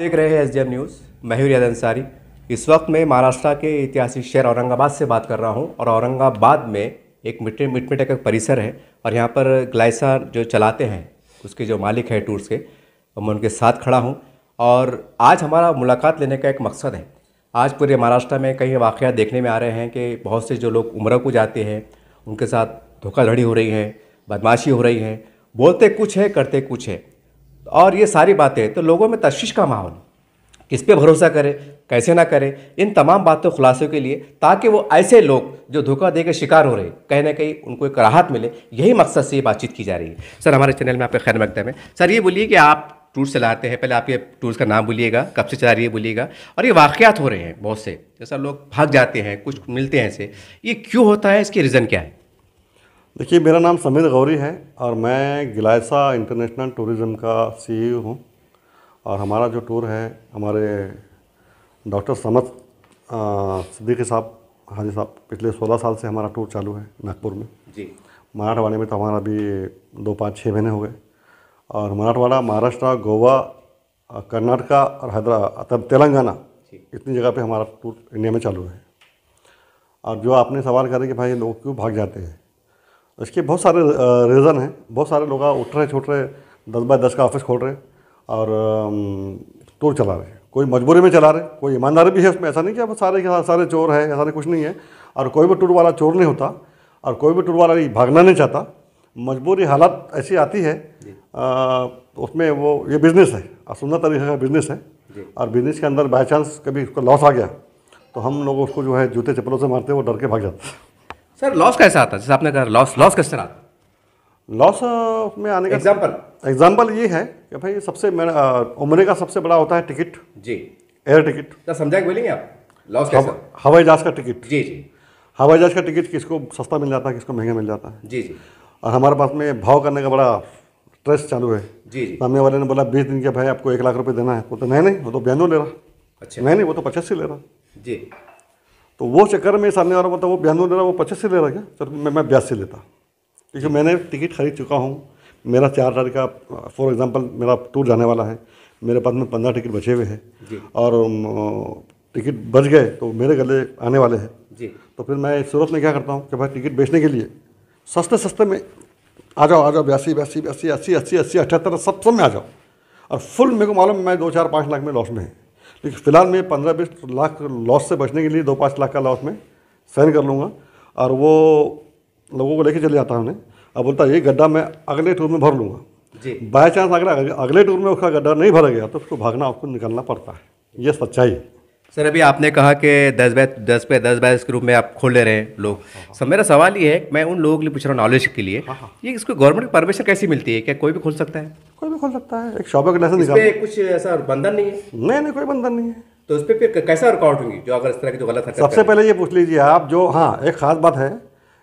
देख रहे हैं एस न्यूज़ मैं याद अंसारी इस वक्त मैं महाराष्ट्र के ऐतिहासिक शहर औरंगाबाद से बात कर रहा हूं और औरंगाबाद में एक मिट्टी मिटमिटे का परिसर है और यहां पर ग्लाइसा जो चलाते हैं उसके जो मालिक है टूर्स के तो मैं उनके साथ खड़ा हूं और आज हमारा मुलाकात लेने का एक मकसद है आज पूरे महाराष्ट्र में कई वाक़ देखने में आ रहे हैं कि बहुत से जो लोग उम्र को जाते हैं उनके साथ धोखाधड़ी हो रही है बदमाशी हो रही है बोलते कुछ है करते कुछ है और ये सारी बातें तो लोगों में तश्श का माहौल किस पे भरोसा करें कैसे ना करें इन तमाम बातों खुलासों के लिए ताकि वो ऐसे लोग जो धोखा दे शिकार हो रहे कहीं ना कहीं उनको एक राहत मिले यही मकसद से ये बातचीत की जा रही है सर हमारे चैनल में आपका खैर मकदम है सर ये बोलिए कि आप टूर चलाते हैं पहले आप ये टूर्स का नाम बोलिएगा कब से चला रही है बोलिएगा और ये वाक़ात हो रहे हैं बहुत से जैसा लोग भाग जाते हैं कुछ मिलते हैं ऐसे ये क्यों होता है इसके रीज़न क्या है देखिए मेरा नाम समीर गौरी है और मैं गिलासा इंटरनेशनल टूरिज़्म का सीईओ e हूँ और हमारा जो टूर है हमारे डॉक्टर समत सिद्दीकी साहब हाजी साहब पिछले 16 साल से हमारा टूर चालू है नागपुर में जी मराठवाड़े में तो हमारा अभी दो पाँच छः महीने हो गए और मराठवाड़ा महाराष्ट्र गोवा कर्नाटका और हैदराबाद तेलंगाना इतनी जगह पे हमारा टूर इंडिया में चालू है और जो आपने सवाल करें कि भाई लोग क्यों भाग जाते हैं इसके बहुत सारे रीज़न हैं बहुत सारे लोग उठ रहे छोट रहे दस बाय दस का ऑफिस खोल रहे और टूर चला रहे कोई मजबूरी में चला रहे कोई ईमानदारी भी है उसमें ऐसा नहीं कि अब सारे सारे चोर हैं ऐसा कुछ नहीं है और कोई भी टूर वाला चोर नहीं होता और कोई भी टूर वाला भागना नहीं चाहता मजबूरी हालात ऐसी आती है आ, उसमें वो ये बिज़नेस है और सुंदर तरीके का बिज़नेस है और बिज़नेस के अंदर बाई चांस कभी उसका लॉस आ गया तो हम लोग उसको जो है जूते चप्पलों से मारते हैं वो डर के भाग जाते हैं सर लॉस कैसा आता है जैसे आपने कहा लॉस लॉस कैसे आता लॉस uh, में आने का एग्जाम्पल एग्जाम्पल ये है कि भाई सबसे मेरा uh, उम्र का सबसे बड़ा होता है टिकट जी एयर टिकट क्या समझा बोलेंगे आप लॉस कैसा हवाई जहाज का टिकट जी जी हवाई जहाज का टिकट किसको सस्ता मिल जाता है किसको महंगा मिल जाता है जी जी और हमारे पास में भाव करने का बड़ा ट्रेस चालू है जी जी सामने वाले ने बोला बीस दिन के भाई आपको एक लाख रुपये देना है वो तो नहीं नहीं वो तो बयानवे ले रहा अच्छा नहीं नहीं वो तो ही ले रहा जी तो वो चक्कर में सामने वाला मतलब वो बयानवे ले रहा वो पचास से ले रहा क्या सर मैं मैं बयासी लेता क्योंकि मैंने टिकट खरीद चुका हूँ मेरा चार तारीख का फॉर एग्ज़ाम्पल मेरा टूर जाने वाला है मेरे पास में पंद्रह टिकट बचे हुए हैं और टिकट बच गए तो मेरे गले आने वाले हैं तो फिर मैं सूरत में क्या करता हूँ कि भाई टिकट बेचने के लिए सस्ते सस्ते में आ जाओ आ जाओ बयासी बयासी बयासी अस्सी अस्सी अस्सी अठहत्तर सब सब में आ जाओ और फुल मेरे को मालूम मैं दो चार पाँच लाख में लॉस में है लेकिन फ़िलहाल मैं पंद्रह बीस लाख लॉस से बचने के लिए दो पाँच लाख का लॉस में सहन कर लूँगा और वो लोगों को लेके चले जाता उन्हें अब बोलता ये गड्ढा मैं अगले टूर में भर लूँगा बाई चांस अगर अगले टूर में उसका गड्ढा नहीं भरा गया तो उसको भागना आपको निकलना पड़ता है ये सच्चाई है सर अभी आपने कहा कि दस बाय दस पे दस बाय के रूप में आप खोल ले रहे हैं लोग हाँ, हाँ। सर मेरा सवाल ये है मैं उन लोगों के लिए पूछ रहा हूँ नॉलेज के लिए हाँ, ये इसको गवर्नमेंट की परमिशन कैसी मिलती है क्या कोई भी खोल सकता है कोई भी खोल सकता है एक शॉप का कुछ ऐसा बंधन नहीं है नहीं नहीं कोई बंधन नहीं है तो उस पर फिर कैसा रिकॉर्ड होंगी जो अगर इस तरह की जो गलत है सबसे पहले ये पूछ लीजिए आप जो हाँ एक खास बात है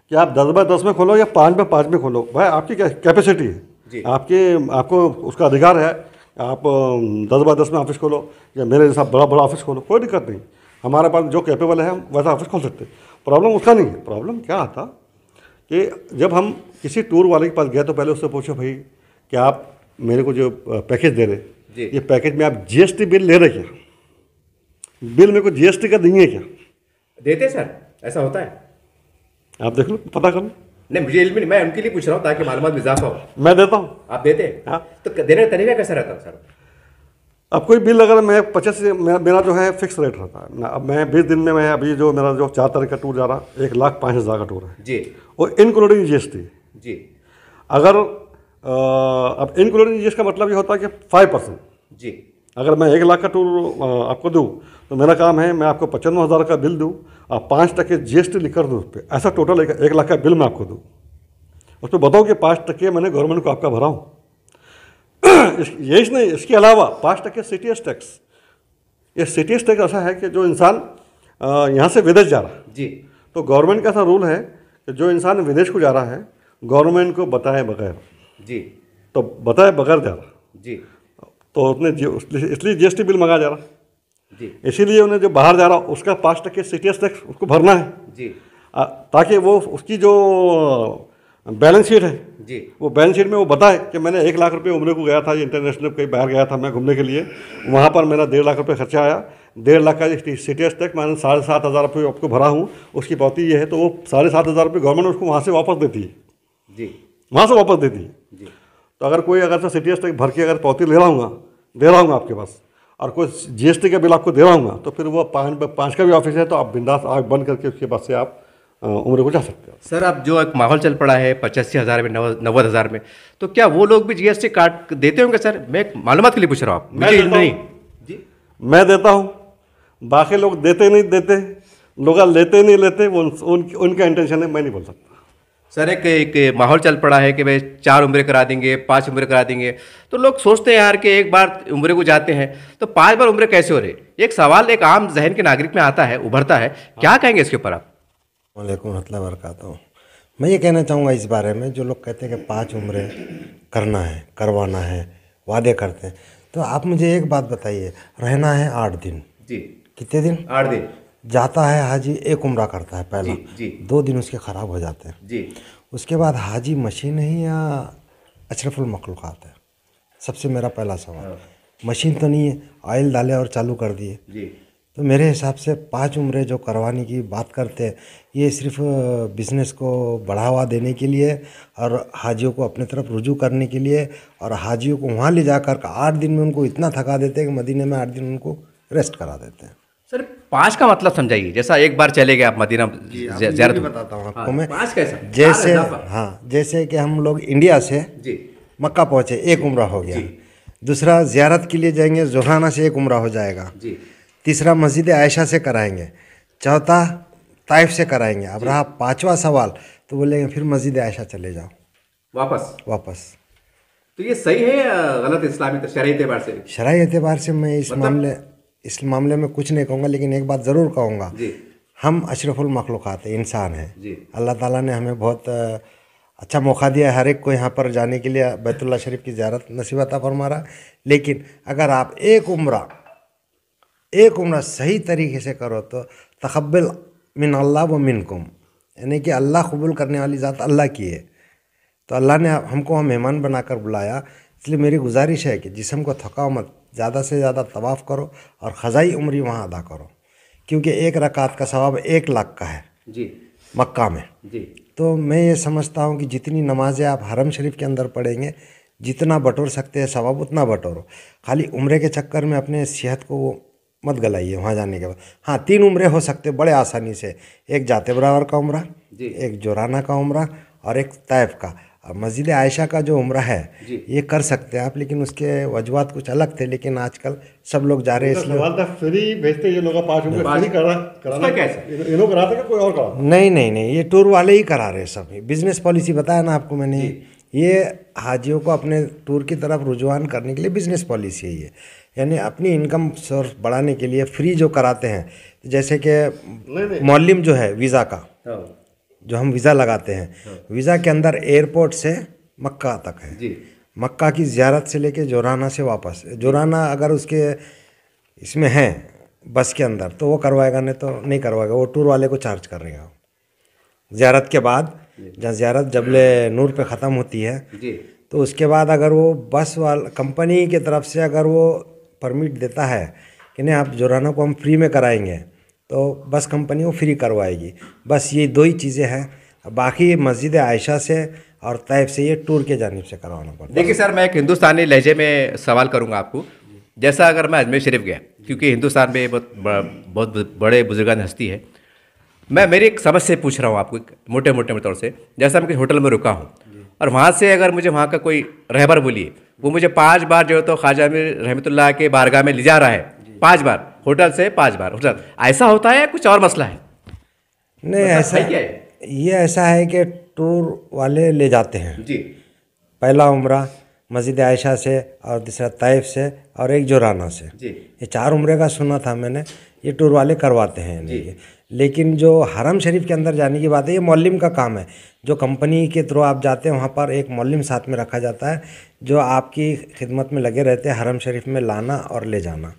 कि आप दस बाय दस में खोलो या पाँच बाय पाँच में खोलो भाई आपकी कैपेसिटी है आपके आपको उसका अधिकार है आप दस बाय दस में ऑफिस खोलो या मेरे जैसा बड़ा बड़ा ऑफिस खोलो कोई दिक्कत नहीं हमारे पास जो कैपेबल है हम वैसा ऑफिस खोल सकते प्रॉब्लम उसका नहीं है प्रॉब्लम क्या आता कि जब हम किसी टूर वाले के पास गए तो पहले उससे पूछो भाई कि आप मेरे को जो पैकेज दे रहे ये पैकेज में आप जीएसटी बिल ले रहे क्या बिल मेरे को जीएसटी का देंगे क्या देते सर ऐसा होता है आप देख लो पता कर लो नहीं मुझे नहीं मैं उनके लिए पूछ रहा हूँ ताकि मालूम में इजाफा हो मैं देता हूँ आप देते हैं हाँ? तो देने का तरीका कैसा रहता है सर अब कोई बिल अगर मैं पचास मेरा जो है फिक्स रेट रहता है अब मैं बीस दिन में मैं अभी जो मेरा जो चार तारीख का टूर जा रहा एक लाख पाँच हज़ार का टूर है जी और इंक्लूडिंग जी एस टी जी अगर अब इंक्लूडिंग जी एस का मतलब ये होता है कि फाइव परसेंट जी अगर मैं एक लाख का टूर आपको दूँ तो मेरा काम है मैं आपको पचानवे हज़ार का बिल दूँ आप पाँच टके जी एस टी लिख कर दूँ उस पर ऐसा टोटल एक, एक लाख का बिल मैं आपको दूँ उस पर तो बताओ कि पाँच टके मैंने गवर्नमेंट को आपका भरा हूँ यही नहीं इसके अलावा पाँच टके सी टी एस टैक्स ये सी टी एस टैक्स ऐसा है कि जो इंसान यहाँ से विदेश जा रहा है जी तो गवर्नमेंट का ऐसा रूल है कि जो इंसान विदेश को जा रहा है गवर्नमेंट को बताए बगैर जी तो बताए बगैर जा रहा जी तो उसने इसलिए टी बिल मंगा जा रहा जी इसीलिए उन्हें जो बाहर जा रहा उसका पाँच टक्के सी टैक्स उसको भरना है जी आ, ताकि वो उसकी जो बैलेंस शीट है जी वो बैलेंस शीट में वो बताए कि मैंने एक लाख रुपए उम्र को गया था इंटरनेशनल कहीं बाहर गया था मैं घूमने के लिए वहाँ पर मेरा डेढ़ लाख रुपए खर्चा आया डेढ़ लाख का सी टी एस टैक्स मैंने साढ़े सात हज़ार रुपये आपको भरा हूँ उसकी पावती ये है तो वो साढ़े सात हज़ार रुपये गवर्नमेंट उसको वहाँ से वापस देती है जी वहाँ से वापस देती है जी तो अगर कोई अगर तो सी टी भर के अगर पौती ले रहा हूँ दे रहा हूँ आपके पास और कोई जी एस टी का बिल आपको दे रहा हूँ तो फिर वो पाँच पाँच का भी ऑफिस है तो आप बिंदास आग बंद करके उसके पास से आप उम्र को जा सकते हो सर अब जो एक माहौल चल पड़ा है पचासी हज़ार में नव्वद हज़ार में तो क्या वो लोग भी जी एस टी कार्ड देते होंगे सर मैं मालूम के लिए पूछ रहा हूँ आप नहीं जी मैं देता हूँ बाकी लोग देते नहीं देते लोग लेते नहीं लेते उन, उन, उनका इंटेंशन है मैं नहीं बोल सकता सर एक एक माहौल चल पड़ा है कि भाई चार उम्र करा देंगे पांच उम्र करा देंगे तो लोग सोचते हैं यार कि एक बार उम्र को जाते हैं तो पांच बार उम्र कैसे हो रही एक सवाल एक आम जहन के नागरिक में आता है उभरता है क्या कहेंगे इसके ऊपर आप वालेकुम मतलब बरकत मैं ये कहना चाहूँगा इस बारे में जो लोग कहते हैं कि पाँच उम्र करना है करवाना है वादे करते हैं तो आप मुझे एक बात बताइए रहना है आठ दिन जी कितने दिन आठ दिन जाता है हाजी एक उम्र करता है पहला जी, जी। दो दिन उसके ख़राब हो जाते हैं जी उसके बाद हाजी मशीन है या अशरफुल मखलूक़ात है सबसे मेरा पहला सवाल हाँ। मशीन तो नहीं है ऑयल डाले और चालू कर दिए तो मेरे हिसाब से पांच उम्रें जो करवाने की बात करते हैं ये सिर्फ बिज़नेस को बढ़ावा देने के लिए और हाजियों को अपने तरफ रुजू करने के लिए और हाजियों को वहाँ ले जाकर आठ दिन में उनको इतना थका देते हैं कि मदीने में आठ दिन उनको रेस्ट करा देते हैं सर पाँच का मतलब समझाइए जैसा एक बार चले गए आप मदीना ज्यारत बताता हूँ हाँ, आपको मैं पांच कैसा जैसे हाँ जैसे कि हम लोग इंडिया से जी मक्का पहुँचे एक उम्र हो गया दूसरा ज्यारत के लिए जाएंगे जोहाना से एक उम्र हो जाएगा तीसरा मस्जिद आयशा से कराएंगे चौथा ताइफ से कराएंगे अब रहा पांचवा सवाल तो बोलेंगे फिर मस्जिद आयशा चले जाओ वापस वापस तो ये सही है या गलत इस्लामी शराब से शराब एतबार से मैं इस मतलब... मामले इस मामले में कुछ नहीं कहूँगा लेकिन एक बात ज़रूर कहूँगा हम अशरफुल मखलूक़ात हैं इंसान हैं अल्लाह ताला ने हमें बहुत अच्छा मौका दिया है हर एक को यहाँ पर जाने के लिए बैतुल्ला शरीफ की ज्यारत नसीबता फरमा लेकिन अगर आप एक उम्र एक उम्र सही तरीके से करो तो तकबल मिन अल्लाह व मिन कुम यानी कि अल्लाह कबूल करने वाली ज़ात अल्लाह की है तो अल्लाह ने हमको मेहमान बनाकर बुलाया इसलिए मेरी गुजारिश है कि जिसम को थका मत ज़्यादा से ज़्यादा तवाफ़ करो और ख़ज़ाई उम्री वहाँ अदा करो क्योंकि एक रकात का सवाब एक लाख का है जी मक्का में जी तो मैं ये समझता हूँ कि जितनी नमाज़ें आप हरम शरीफ के अंदर पढ़ेंगे जितना बटोर सकते हैं सवाब उतना बटोरो खाली उम्र के चक्कर में अपने सेहत को वो मत गलाइए वहाँ जाने के बाद हाँ तीन उम्रे हो सकते बड़े आसानी से एक जाते बराबर का उम्र एक जोराना का उम्र और एक तैफ का मस्जिद आयशा का जो उम्र है ये कर सकते हैं आप लेकिन उसके वजूहत कुछ अलग थे लेकिन आजकल सब लोग जा रहे हैं इसलिए फ्री भेजते ये लोग पाँच फ्री करा कैसे ये लोग कराते कोई और करा नहीं नहीं नहीं ये टूर वाले ही करा रहे हैं सब बिजनेस पॉलिसी बताया ना आपको मैंने ये हाजियों को अपने टूर की तरफ रुझान करने के लिए बिजनेस पॉलिसी है ये यानी अपनी इनकम सोर्स बढ़ाने के लिए फ्री जो कराते हैं जैसे कि मौलिम जो है वीज़ा का हाँ। जो हम वीज़ा लगाते हैं हाँ। वीज़ा के अंदर एयरपोर्ट से मक्का तक है जी मक्का की ज्यारत से लेके जोराना से वापस जोराना अगर उसके इसमें है बस के अंदर तो वो करवाएगा नहीं तो नहीं करवाएगा वो टूर वाले को चार्ज कर करेगा ज्यारत के बाद जहाँ ज्यारत जबले नूर पे ख़त्म होती है तो उसके बाद अगर वो बस वाला कंपनी की तरफ से अगर वो परमिट देता है कि नहीं आप जोराना को हम फ्री में कराएंगे तो बस कंपनी वो फ्री करवाएगी बस ये दो ही चीज़ें हैं बाकी मस्जिद आयशा से और तैब से ये टूर के जानब से करवाना पड़ता देखिए सर मैं एक हिंदुस्तानी लहजे में सवाल करूँगा आपको जैसा अगर मैं अजमेर शरीफ गया क्योंकि हिंदुस्तान में बहुत बहुत बड़े बुजुर्गान हस्ती है मैं मेरी एक समझ से पूछ रहा हूँ आपको मोटे मोटे तौर से जैसा मैं किसी होटल में रुका हूँ और वहाँ से अगर मुझे वहाँ का कोई रहबर बोलिए वो मुझे पाँच बार जो है तो ख्वाजा अमीर रहमतुल्ला के बारगाह में ले जा रहा है पाँच बार होटल से पाँच बार होटल ऐसा होता है या कुछ और मसला है नहीं मतलब ऐसा है ये ऐसा है कि टूर वाले ले जाते हैं जी पहला उम्र मस्जिद आयशा से और दूसरा तयफ से और एक जोराना से जी ये चार उम्र का सुना था मैंने ये टूर वाले करवाते हैं जी लेकिन जो हरम शरीफ के अंदर जाने की बात है ये मौलिम का काम है जो कंपनी के थ्रू आप जाते हैं वहाँ पर एक मौलम साथ में रखा जाता है जो आपकी खिदमत में लगे रहते हैं हरम शरीफ में लाना और ले जाना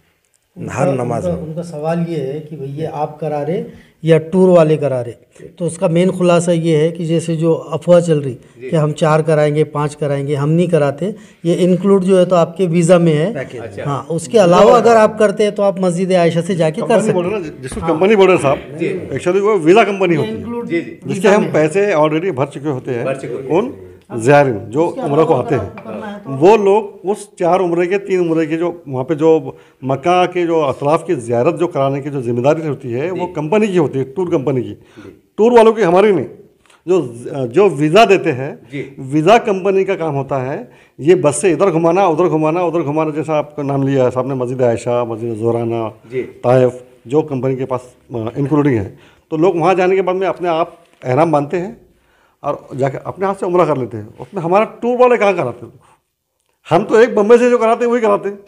हर नमाज उनका, उनका सवाल ये है कि भैया आप करा रहे या टूर वाले करा रहे तो उसका मेन खुलासा ये है कि जैसे जो अफवाह चल रही कि हम चार कराएंगे पाँच कराएंगे हम नहीं कराते ये इंक्लूड जो है तो आपके वीज़ा में है हाँ उसके अलावा तो- अगर आप करते हैं तो आप मस्जिद आयशा से जाके कर सकते जिसको कंपनी बोल रहे हाँ। साहब एक्चुअली वो वीज़ा कंपनी होती है जिसके हम पैसे ऑलरेडी भर चुके होते हैं कौन ज़ायरीन जो उम्र को आते हैं तो वो लोग उस चार उम्र के तीन उम्र के जो वहाँ पे जो मक्का के जो अतराफ़ की ज्यारत जो कराने की जो जिम्मेदारी होती है वो कंपनी की होती है टूर कंपनी की टूर वालों की हमारी नहीं जो जो वीज़ा देते हैं वीज़ा कंपनी का काम होता है ये बस से इधर घुमाना उधर घुमाना उधर घुमाना जैसा आपका नाम लिया है साहब ने मस्जिद आयशा मस्जिद जोराना ताइफ जो कंपनी के पास इंक्लूडिंग है तो लोग वहाँ जाने के बाद में अपने आप अहराम बांधते हैं और जाके अपने हाथ से उमरा कर लेते हैं उसमें हमारा टूर वाले कहाँ कराते हैं हम तो एक बम्बे से जो कराते हैं वही कराते हैं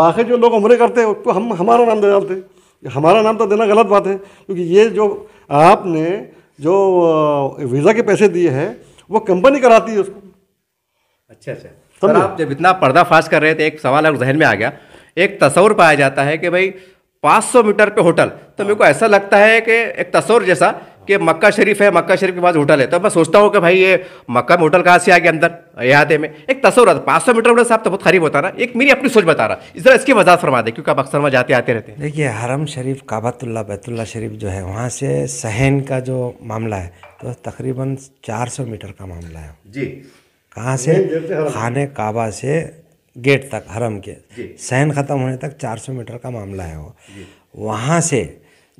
बाकी जो लोग उम्र करते हैं उसको हम हमारा नाम दे डालते हैं हमारा नाम तो देना गलत बात है क्योंकि ये जो आपने जो वीज़ा के पैसे दिए हैं वो कंपनी कराती है उसको अच्छा अच्छा सर आप जब इतना पर्दाफाश कर रहे थे एक सवाल और जहन में आ गया एक तस्वर पाया जाता है कि भाई 500 मीटर पे होटल तो मेरे को ऐसा लगता है कि एक तस्वर जैसा कि मक्का शरीफ है मक्का शरीफ के पास होटल है तो मैं सोचता हूँ कि भाई ये मक्का में होटल कहाँ से आ गया अंदर अहाते में एक तस्वर पाँच सौ मीटर साहब तो बहुत खरीब होता ना एक मेरी अपनी सोच बता रहा इस तरह इसकी वजह फरमा दे क्योंकि आप अक्सर वहाँ जाते आते रहते हैं देखिए हरम शरीफ काबातुल्ला बैतुल्ला शरीफ जो है वहाँ से सहन का जो मामला है तो तकरीबन चार सौ मीटर का मामला है जी कहाँ से खाने काबा से गेट तक हरम के सहन ख़त्म होने तक 400 मीटर का मामला है वो वहाँ से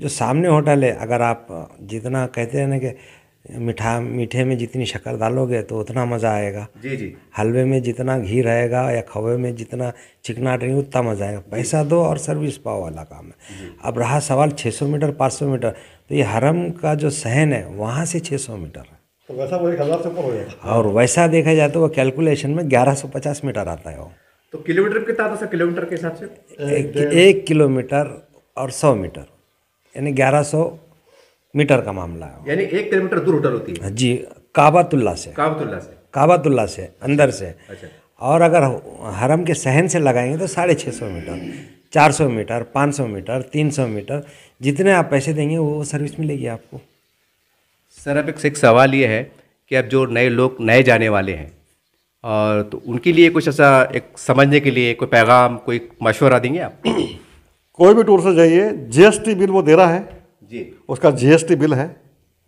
जो सामने होटल है अगर आप जितना कहते हैं ना कि मीठा मीठे में जितनी शक्कर डालोगे तो उतना मज़ा आएगा जी जी हलवे में जितना घी रहेगा या खवे में जितना चिकनाट रहेंगे उतना मज़ा आएगा पैसा दो और सर्विस पाओ वाला काम है अब रहा सवाल 600 मीटर 500 मीटर तो ये हरम का जो सहन है वहाँ से 600 मीटर है तो वैसा वो एक हज़ार से ऊपर हो जाएगा और वैसा देखा जाए तो वो कैलकुलेशन में ग्यारह मीटर आता है वो तो किलोमीटर कितना किलोमीटर के हिसाब से एक किलोमीटर और सौ मीटर यानी 1100 मीटर का मामला है यानी एक किलोमीटर दूर होटल होती है जी काबातुल्ला से काबातुल्ला से काबातुल्ला से अंदर से अच्छा और अगर हरम के सहन से लगाएंगे तो साढ़े छः सौ मीटर चार सौ मीटर पाँच सौ मीटर तीन सौ मीटर जितने आप पैसे देंगे वो सर्विस मिलेगी आपको सर अब एक सवाल ये है कि अब जो नए लोग नए जाने वाले हैं और तो उनके लिए कुछ ऐसा एक समझने के लिए कोई पैगाम कोई मशवरा देंगे आप कोई भी टूर से जाइए जीएसटी बिल वो दे रहा है जी उसका जीएसटी बिल है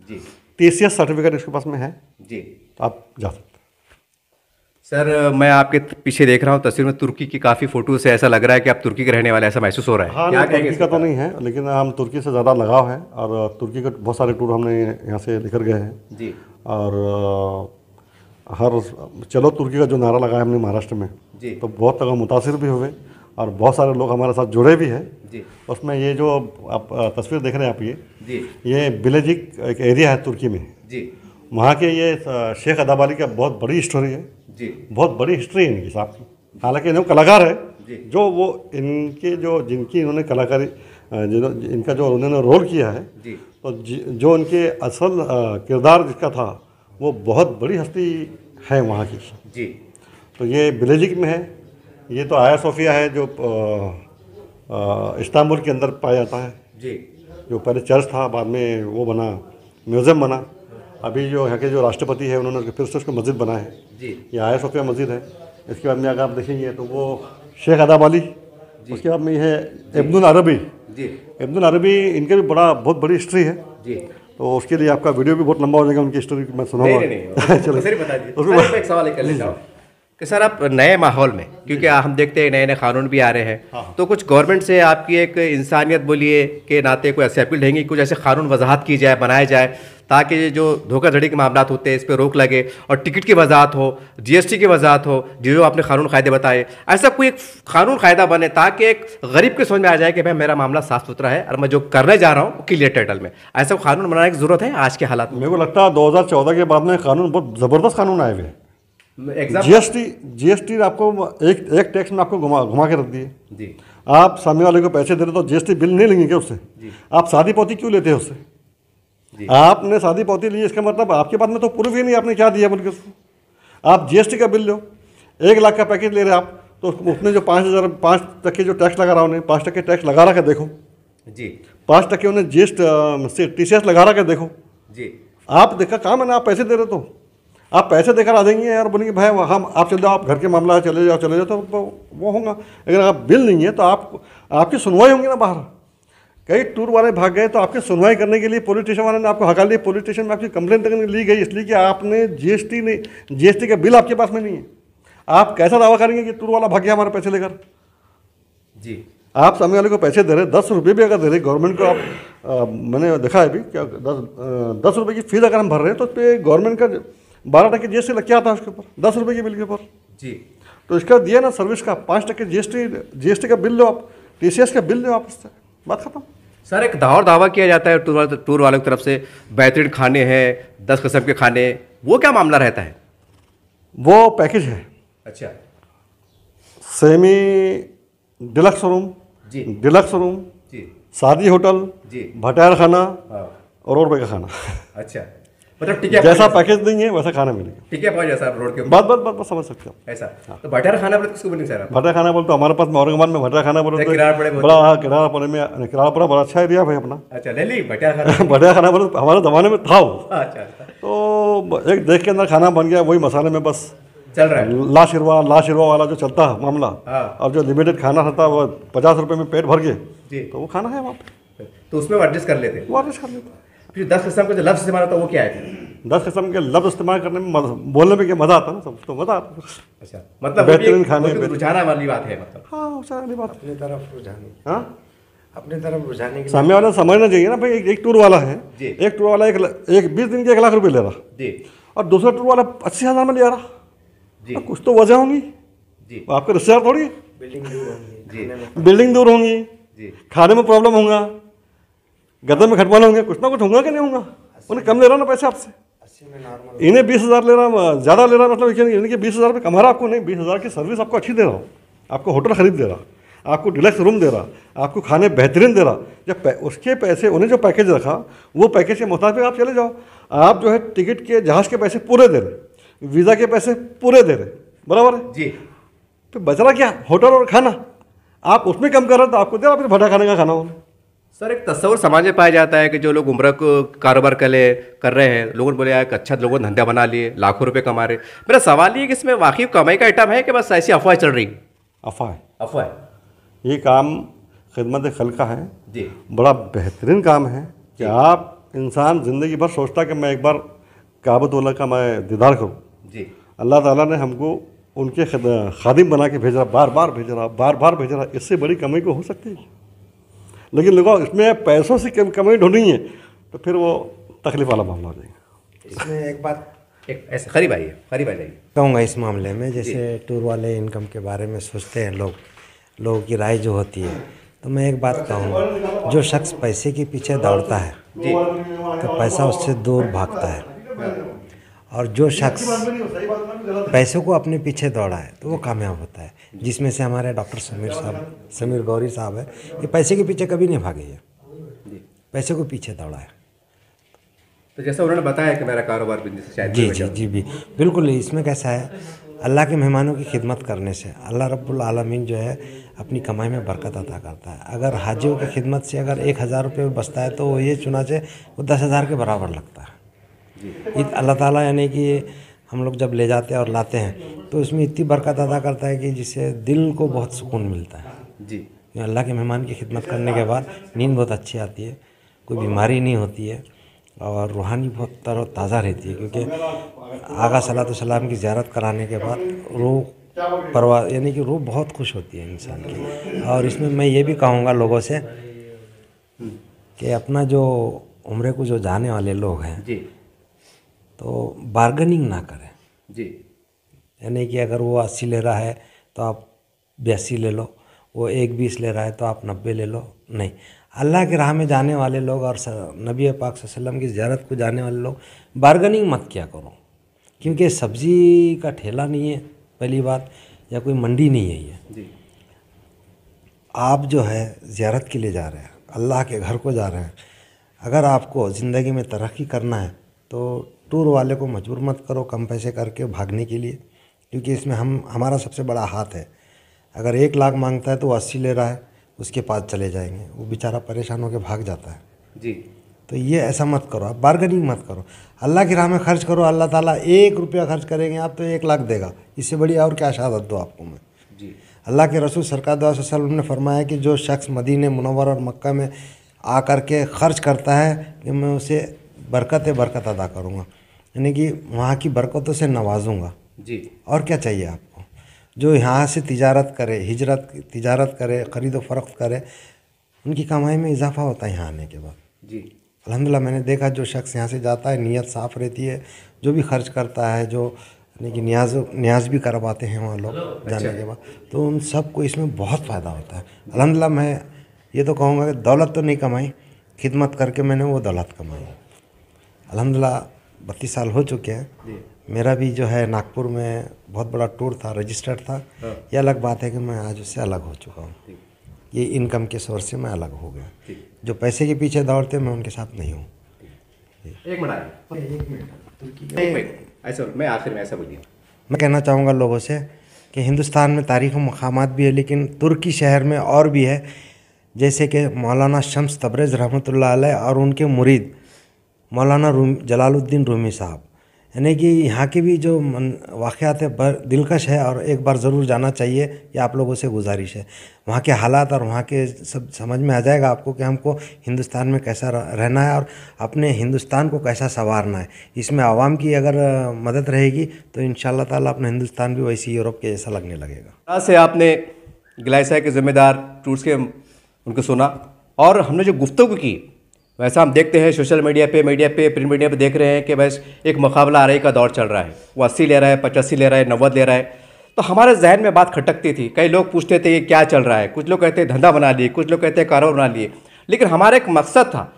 जी टीसीएस सर्टिफिकेट इसके पास में है जी तो आप जा सकते सर मैं आपके पीछे देख रहा हूँ तस्वीर में तुर्की की काफ़ी फोटो से ऐसा लग रहा है कि आप तुर्की के रहने वाले ऐसा महसूस हो रहा है हाँ क्या तुर्की का तो नहीं है लेकिन हम तुर्की से ज़्यादा लगाव है और तुर्की के बहुत सारे टूर हमने यहाँ से लेकर गए हैं जी और हर चलो तुर्की का जो नारा लगाया हमने महाराष्ट्र में जी तो बहुत जगह मुतासर भी हुए और बहुत सारे लोग हमारे साथ जुड़े भी हैं उसमें ये जो आप तस्वीर देख रहे हैं आप ये ये बिलेजिक एक एरिया है तुर्की में जी वहाँ के ये शेख अदाबाली का बहुत बड़ी स्टोरी है जी बहुत बड़ी हिस्ट्री है इनके साथ की हालांकि इन्होंने कलाकार है जो वो इनके जो जिनकी इन्होंने कलाकारी इनका जो उन्होंने रोल किया है तो जो इनके असल किरदार जिसका था वो बहुत बड़ी हस्ती है वहाँ की जी तो ये बिलेजिक में है ये तो आया सोफिया है जो इस्तांबुल के अंदर पाया जाता है जी जो पहले चर्च था बाद में वो बना म्यूज़ियम बना अभी जो यहाँ के जो राष्ट्रपति है उन्होंने फिर से उसको मस्जिद बना है जी ये आया सोफिया मस्जिद है इसके बाद में अगर आप देखेंगे तो वो शेख अदाब अली उसके बाद में ये है इब्दुल अरबी जी इब्दुल अरबी इनके भी बड़ा बहुत बड़ी हिस्ट्री है जी तो उसके लिए आपका वीडियो भी बहुत लंबा हो जाएगा उनकी हिस्ट्री मैं सुनाऊंगा चलो उसमें एक सवाल कर कि सर आप नए माहौल में क्योंकि हम देखते हैं नए नए कानून भी आ रहे हैं हाँ।, हाँ। तो कुछ गवर्नमेंट से आपकी एक इंसानियत बोलिए के नाते कोई ऐसी अपील रहेंगी कुछ ऐसे कानून वजाहत की जाए बनाए जाए ताकि जो धोखाधड़ी के मामला होते हैं इस पर रोक लगे और टिकट की वजाहत हो जीएसटी की वजाहत हो जो आपने कानून कायदे बताए ऐसा कोई एक कानून कायदा बने ताकि एक गरीब के समझ में आ जाए कि भाई मेरा मामला साफ सुथरा है और मैं जो करने जा रहा हूँ क्लियर टाइटल में ऐसा कानून बनाने की जरूरत है आज के हालात में मेरे को लगता है दो के बाद में कानून बहुत ज़बरदस्त कानून आए हुए हैं जीएसटी जीएसटी आपको एक एक टैक्स में आपको घुमा घुमा के रख दिए आप सामने वाले को पैसे दे रहे तो जीएसटी बिल नहीं लेंगे क्या उससे आप शादी पौती क्यों लेते हैं उससे आपने शादी पौती ली इसका मतलब आपके पास में तो प्रूफ ही नहीं आपने क्या दिया बोल के उसको आप जीएसटी का बिल लो एक लाख का पैकेज ले रहे आप तो उसमें जो पाँच हज़ार पाँच टके जो टैक्स लगा रहा उन्हें पाँच टक्के टैक्स लगा रखा देखो जी पाँच टक्के उन्हें G S T C S लगा रखा देखो जी आप देखा काम है ना आप पैसे दे रहे तो आप पैसे देकर आ जाएंगे यार बोलेंगे भाई हम आप चले जाओ आप घर के मामला है चले जाओ चले जाओ तो वो होगा अगर आप बिल नहीं है तो आप आपकी सुनवाई होंगी ना बाहर कई टूर वाले भाग गए तो आपकी सुनवाई करने के लिए पुलिस स्टेशन वाले ने आपको हका लिया पुलिस स्टेशन में आपकी कंप्लेंट करने ली गई इसलिए कि आपने जीएसटी ने जीएसटी का बिल आपके पास में नहीं है आप कैसा दावा करेंगे कि टूर वाला भाग गया हमारे पैसे लेकर जी आप सामने वाले को पैसे दे रहे दस रुपये भी अगर दे रहे गवर्नमेंट को आप आ, मैंने देखा है अभी क्या दस आ, दस रुपये की फीस अगर हम भर रहे हैं तो उस पर गवर्नमेंट का बारह टके जी एस क्या आता है उसके ऊपर दस रुपये के बिल के ऊपर जी तो इसका दिया ना सर्विस का पाँच टके जी एस टी का बिल लो आप टी सी एस का बिल लो आप उससे बात खत्म सर एक दावा दावा किया जाता है टूर टूर वालों की तरफ से बेहतरीन खाने हैं दस कसम के खाने वो क्या मामला रहता है वो पैकेज है अच्छा सेमी डिलक्स रूम जी डिलक्स रूम जी शादी होटल जी भटार खाना हाँ। और और का खाना अच्छा मतलब ठीक है जैसा पैकेज देंगे वैसा खाना मिलेगा टिकिया पाँच जैसा रोड के बात बात बात समझ सकते हो ऐसा हाँ। तो भटियारा खाना बोले किसको बोलेंगे सर भटिया खाना बोलते हमारे पास औरंगाबाद में भटिया खाना बोलते बड़ा हाँ पड़े में किराड़ापुरा बड़ा अच्छा एरिया भाई अपना अच्छा ले भटिया भटिया खाना बोले हमारे ज़माने में था वो अच्छा, अच्छा। तो एक देख के अंदर खाना बन गया वही मसाले में बस चल रहा है ला शिरवा ला शिरवा वाला जो चलता है मामला हाँ। और जो लिमिटेड खाना रहता है वो पचास रुपये में पेट भर के तो वो खाना है वहाँ पे तो उसमें एडजस्ट कर लेते वो एडजस्ट कर लेते हैं फिर दस किस्म का जो लफ्ज़ इस्तेमाल होता है वो क्या है दस किस्म के लफ्ज़ इस्तेमाल करने में बोलने में क्या मज़ा आता ना सब तो मज़ा आता अच्छा मतलब बेहतरीन खाने में रुझाना वाली बात है मतलब हाँ रुझाना वाली बात अपनी तरफ रुझाने हाँ तरफ रुझाने के सामने वाला समझना चाहिए ना भाई एक, एक टूर वाला है एक टूर वाला एक एक बीस दिन के एक लाख रुपये ले रहा जी और दूसरा टूर वाला अस्सी हज़ार में ले रहा जी कुछ तो वजह होंगी जी आपके रिश्तेदार थोड़ी बिल्डिंग दूर होंगी बिल्डिंग दूर होंगी खाने में प्रॉब्लम होगा गर्दन में खटमल होंगे कुछ ना कुछ होंगे कि नहीं होंगे उन्हें कम ले रहा ना पैसे आपसे इन्हें बीस हज़ार ले रहा ज़्यादा ले रहा मतलब यानी कि बीस हज़ार रुपये कमा रहा आपको नहीं बीस हज़ार की सर्विस आपको अच्छी दे रहा हूँ आपको होटल खरीद दे रहा आपको डिलक्स रूम दे रहा आपको खाने बेहतरीन दे रहा जब पै, उसके पैसे उन्हें जो पैकेज रखा वो पैकेज के मुताबिक आप चले जाओ आप जो है टिकट के जहाज़ के पैसे पूरे दे रहे वीज़ा के पैसे पूरे दे रहे बराबर है जी तो बच रहा क्या होटल और खाना आप उसमें कम कर रहे तो आपको दे रहा फिर भटा खाने का खाना उन्हें सर एक तस्वर समाज में पाया जाता है कि जो लोग उम्र को कारोबार कर ले कर रहे हैं लोगों ने बोले यार अच्छा लोगों ने धंधा बना लिए लाखों रुपए कमा रहे मेरा सवाल ये कि इसमें वाकई कमाई का आइटम है कि बस ऐसी अफवाह चल रही अफवाह अफवाह ये काम खिदमत खल का है जी बड़ा बेहतरीन काम है कि आप इंसान ज़िंदगी भर सोचता कि मैं एक बार काबतुल्ला का मैं दीदार करूँ जी अल्लाह ताला ने हमको उनके खादिम बना के भेज रहा बार बार भेज रहा बार बार भेज रहा इससे बड़ी कमी को हो सकती है लेकिन देखो इसमें पैसों से कम कमाई ढूंढनी है तो फिर वो तकलीफ वाला मामला हो जाएगा इसमें एक बात एक ऐसे करीब आइए खरीब आ जाइए कहूँगा इस मामले में जैसे टूर वाले इनकम के बारे में सोचते हैं लोग लोगों की राय जो होती है तो मैं एक बात कहूँगा जो शख्स पैसे के पीछे दौड़ता है तो पैसा उससे दूर भागता है और जो शख्स पैसों को अपने पीछे दौड़ा है तो वो कामयाब होता है जिसमें से हमारे डॉक्टर समीर साहब समीर गौरी साहब है ये पैसे के पीछे कभी नहीं भागे ये पैसे को पीछे दौड़ा है तो जैसा उन्होंने बताया कि मेरा कारोबार बिजनेस जी जी जी भी बिल्कुल इसमें कैसा है अल्लाह के मेहमानों की खिदमत करने से अल्लाह रब्बुल आलमीन जो है अपनी कमाई में बरकत अदा करता है अगर हाजियों की खिदमत से अगर एक हज़ार रुपये बचता है तो ये चुनाचे वो दस हज़ार के बराबर लगता है ईद अल्लाह ताला यानी कि हम लोग जब ले जाते हैं और लाते हैं तो इसमें इतनी बरकत अदा करता है कि जिससे दिल को बहुत सुकून मिलता है जी अल्लाह के मेहमान की खिदमत करने के बाद नींद बहुत अच्छी आती है कोई बीमारी नहीं होती है और रूहानी बहुत तर ताज़ा रहती है क्योंकि आगा सलात सलाम की ज्यारत कराने के बाद रूह परवा यानी कि रूह बहुत खुश होती है इंसान की और इसमें मैं ये भी कहूँगा लोगों से हम्म। कि अपना जो उम्र को जो जाने वाले लोग हैं तो बार्गेनिंग ना करें जी यानी कि अगर वो अस्सी ले रहा है तो आप बयासी ले लो वो एक बीस ले रहा है तो आप नब्बे ले लो नहीं अल्लाह के राह में जाने वाले लोग और नबी पाक वसल्लम की ज्यारत को जाने वाले लोग बार्गनिंग मत क्या करो क्योंकि सब्ज़ी का ठेला नहीं है पहली बात या कोई मंडी नहीं है ये जी। आप जो है ज़्यारत के लिए जा रहे हैं अल्लाह के घर को जा रहे हैं अगर आपको ज़िंदगी में तरक्की करना है तो टूर वाले को मजबूर मत करो कम पैसे करके भागने के लिए क्योंकि इसमें हम हमारा सबसे बड़ा हाथ है अगर एक लाख मांगता है तो वो अस्सी ले रहा है उसके पास चले जाएंगे वो बेचारा परेशान होकर भाग जाता है जी तो ये ऐसा मत करो आप बार्गेनिंग मत करो अल्लाह की राह में खर्च करो अल्लाह ताला एक रुपया खर्च करेंगे आप तो एक लाख देगा इससे बड़ी और क्या शहादत दो आपको मैं जी अल्लाह के रसूल सरकार वसल्लम ने फरमाया कि जो शख्स मदीने मुनवर और मक्का में आ करके के ख़र्च करता है कि मैं उसे बरकत बरकत अदा करूँगा यानी कि वहाँ की बरकतों से नवाजूंगा जी और क्या चाहिए आपको जो यहाँ से तिजारत करे हिजरत तिजारत करे ख़रीदो फरोख्त करे उनकी कमाई में इजाफा होता है यहाँ आने के बाद जी अलहमदिल्ला मैंने देखा जो शख्स यहाँ से जाता है नीयत साफ़ रहती है जो भी खर्च करता है जो यानी कि न्याज न्याज भी करवाते हैं वहाँ लोग अच्छा। जाने के बाद तो उन सबको इसमें बहुत फ़ायदा होता है अलहमदिल्ला मैं ये तो कहूँगा कि दौलत तो नहीं कमाई खिदमत करके मैंने वो दौलत कमाई अलहमदिल्ला बत्तीस साल हो चुके हैं मेरा भी जो है नागपुर में बहुत बड़ा टूर था रजिस्टर्ड था हाँ। ये अलग बात है कि मैं आज उससे अलग हो चुका हूँ ये इनकम के सोर्स से मैं अलग हो गया जो पैसे के पीछे दौड़ते मैं उनके साथ नहीं हूँ एक मिनट तो मैं आखिर में ऐसा बोलिए मैं कहना चाहूँगा लोगों से कि हिंदुस्तान में तारीख़ मकाम भी है लेकिन तुर्की शहर में और भी है जैसे कि मौलाना शम्स तब्रेज़ रहमत और उनके मुरीद मौलाना रूम जलालुद्दीन रूमी साहब यानी कि यहाँ के भी जो वाक़ात है बर दिलकश है और एक बार ज़रूर जाना चाहिए ये आप लोगों से गुजारिश है वहाँ के हालात और वहाँ के सब समझ में आ जाएगा आपको कि हमको हिंदुस्तान में कैसा रहना है और अपने हिंदुस्तान को कैसा संवारना है इसमें आवाम की अगर मदद रहेगी तो इन ताला अपना हिंदुस्तान भी वैसे यूरोप के जैसा लगने लगेगा से आपने ग्लाइसा के ज़िम्मेदार टूर्स के उनको सुना और हमने जो गुफ्तु की वैसा हम देखते हैं सोशल मीडिया पे मीडिया पे प्रिंट मीडिया पे देख रहे हैं कि बस एक मुकाबला आ रही का दौर चल रहा है वो अस्सी ले रहा है पचासी ले रहा है नब्बे ले रहा है तो हमारे जहन में बात खटकती थी कई लोग पूछते थे ये क्या चल रहा है कुछ लोग कहते हैं धंधा बना लिए कुछ लोग कहते हैं कारोबार बना लिए लेकिन हमारा एक मकसद था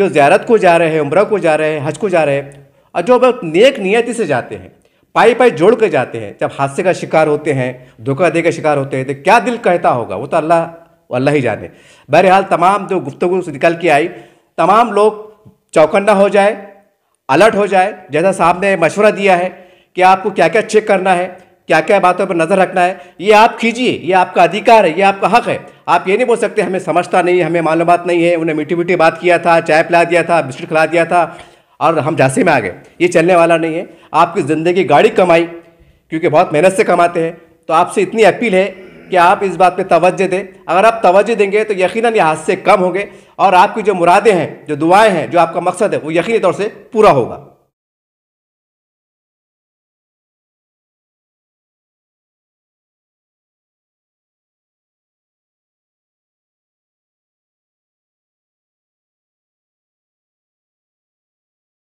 जो ज्यारत को जा रहे हैं उम्र को जा रहे हैं हज को जा रहे हैं और जो बहुत नेक नियति से जाते हैं पाई पाई जोड़ कर जाते हैं जब हादसे का शिकार होते हैं धोखा दे का शिकार होते हैं तो क्या दिल कहता होगा वो तो अल्लाह अल्लाह ही जाने बहरहाल तमाम जो गुफ्तगु निकल के आई तमाम लोग चौकन्ना हो जाए अलर्ट हो जाए जैसा साहब ने मशवरा दिया है कि आपको क्या क्या चेक करना है क्या क्या बातों पर नज़र रखना है ये आप कीजिए ये आपका अधिकार है ये आपका हक है आप ये नहीं बोल सकते हमें समझता नहीं हमें मालूम नहीं है उन्हें मीठी मीठी बात किया था चाय पिला दिया था बिस्किट खिला दिया था और हम झांसे में आ गए ये चलने वाला नहीं है आपकी ज़िंदगी गाड़ी कमाई क्योंकि बहुत मेहनत से कमाते हैं तो आपसे इतनी अपील है कि आप इस बात पे तवज्जो दें अगर आप तवज्जो देंगे तो यकीनन ये हादसे कम होंगे और आपकी जो मुरादें हैं जो दुआएं हैं जो आपका मकसद है वो यकीनी तौर से पूरा होगा